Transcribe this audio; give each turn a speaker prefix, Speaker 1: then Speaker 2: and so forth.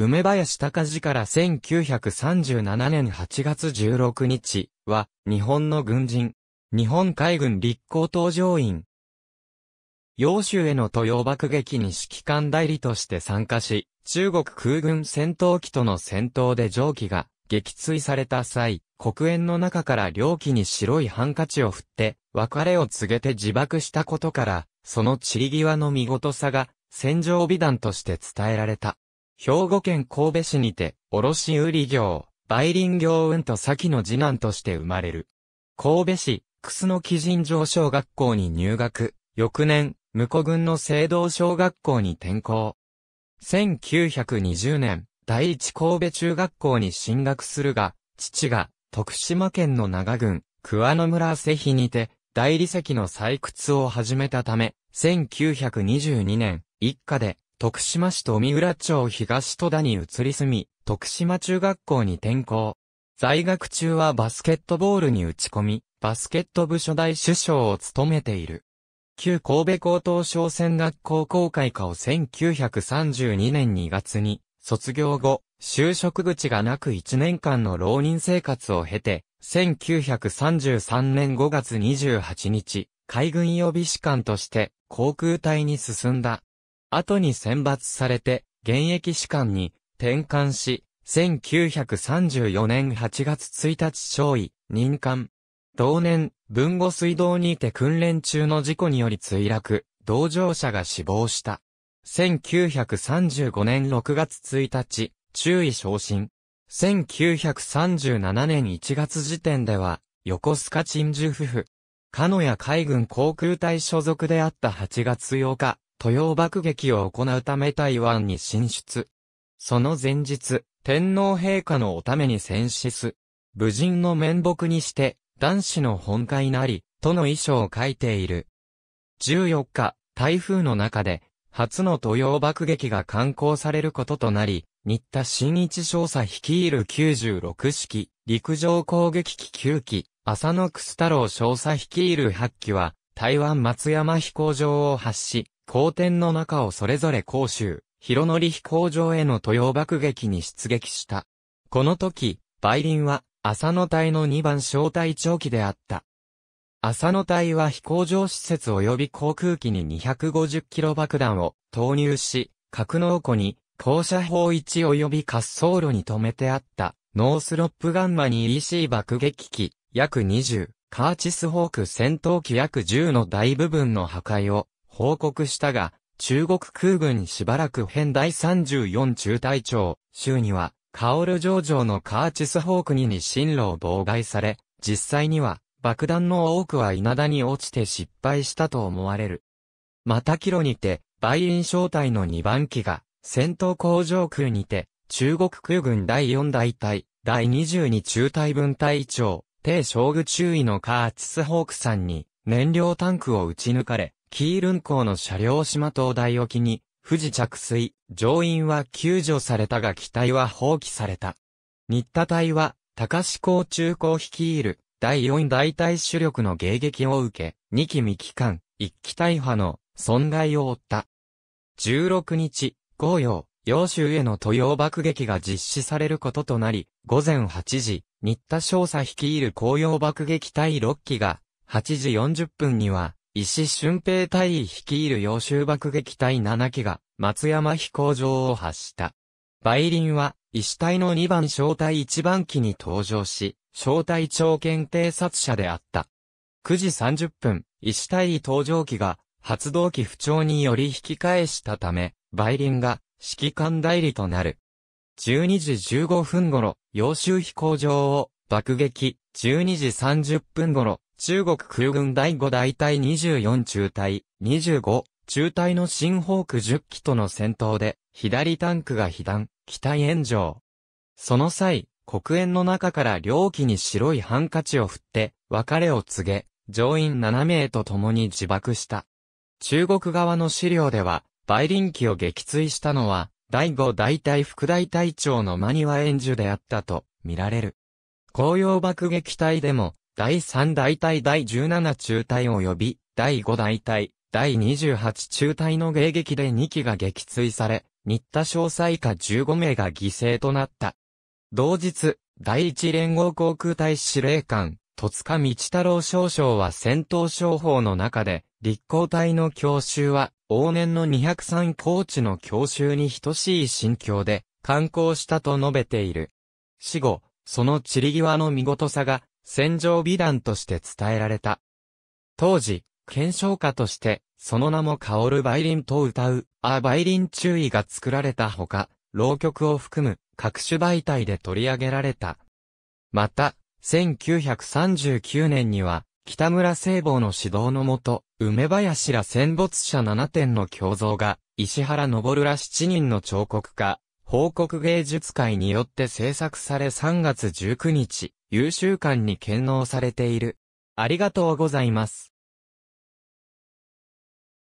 Speaker 1: 梅林隆治から1937年8月16日は、日本の軍人、日本海軍立候補上員。洋州への豊爆撃に指揮官代理として参加し、中国空軍戦闘機との戦闘で蒸気が撃墜された際、黒煙の中から両機に白いハンカチを振って、別れを告げて自爆したことから、その散り際の見事さが、戦場美談として伝えられた。兵庫県神戸市にて、卸売業、売林業運と先の次男として生まれる。神戸市、楠木神城小学校に入学、翌年、婿軍の聖堂小学校に転校。1920年、第一神戸中学校に進学するが、父が、徳島県の長郡、桑野村瀬日にて、大理石の採掘を始めたため、1922年、一家で徳島市富浦町東戸田に移り住み、徳島中学校に転校。在学中はバスケットボールに打ち込み、バスケット部初代首相を務めている。旧神戸高等商船学校公開課を1932年2月に、卒業後、就職口がなく1年間の浪人生活を経て、1933年5月28日、海軍予備士官として航空隊に進んだ。後に選抜されて、現役士官に転換し、1934年8月1日少尉、任官。同年、文後水道にて訓練中の事故により墜落、同乗者が死亡した。1935年6月1日、注意昇進。1937年1月時点では、横須賀鎮守夫婦。鹿屋海軍航空隊所属であった8月8日、都洋爆撃を行うため台湾に進出。その前日、天皇陛下のおために戦死す。武人の面目にして、男子の本会なり、との遺書を書いている。14日、台風の中で、初の都洋爆撃が刊行されることとなり、新田新一少佐率いる96式、陸上攻撃機9機、浅野楠太郎少佐率いる8機は、台湾松山飛行場を発し、皇天の中をそれぞれ甲州、広則飛行場への豊爆撃に出撃した。この時、梅林は、浅野隊の2番小隊長機であった。浅野隊は飛行場施設及び航空機に250キロ爆弾を投入し、格納庫に降車砲1及び滑走路に止めてあったノースロップガンマ 2EC 爆撃機約20、カーチスホーク戦闘機約10の大部分の破壊を報告したが、中国空軍しばらく編第34中隊長、州には、カオル上場のカーチスホークニに進路を妨害され、実際には、爆弾の多くは稲だに落ちて失敗したと思われる。またキロにて、バイ梅ン小隊の2番機が、戦闘工場空にて、中国空軍第4大隊、第22中隊分隊長、低将具中尉のカーチスホークさんに、燃料タンクを撃ち抜かれ、キールン港の車両島灯台沖に、富士着水、乗員は救助されたが機体は放棄された。新田隊は、高志港中港率いる、第4大隊主力の迎撃を受け、2機未期間、1機大破の損害を負った。16日、紅陽、洋州への都洋爆撃が実施されることとなり、午前8時、新田少佐率いる紅葉爆撃隊6機が、8時40分には、石俊平隊率いる洋州爆撃隊7機が、松山飛行場を発した。梅林は、石隊の2番小隊1番機に登場し、小隊長検偵察者であった。9時30分、石隊登場機が、発動機不調により引き返したため、梅林が、指揮官代理となる。12時15分頃、洋州飛行場を爆撃、12時30分頃、中国空軍第5大隊24中隊、25、中隊の新ホーク10機との戦闘で、左タンクが被弾、機体炎上。その際、黒煙の中から両機に白いハンカチを振って、別れを告げ、乗員7名と共に自爆した。中国側の資料では、梅林機を撃墜したのは、第5大隊副大隊長のマニワエンジュであったと、見られる。紅葉爆撃隊でも、第3大隊第17中隊及び第5大隊第28中隊の迎撃で2機が撃墜され、新田詳細下15名が犠牲となった。同日、第1連合航空隊司令官、戸塚道太郎少将は戦闘商法の中で、立航隊の教習は、往年の203高地の教習に等しい心境で、観光したと述べている。死後、その散り際の見事さが、戦場美談として伝えられた。当時、検証家として、その名もバイ梅林と歌う、あ梅林注意が作られたほか、浪曲を含む各種媒体で取り上げられた。また、1939年には、北村聖望の指導のもと、梅林ら戦没者7点の胸像が、石原昇ら7人の彫刻家、報告芸術会によって制作され3月19日、優秀館に献納されている。ありがとうございます。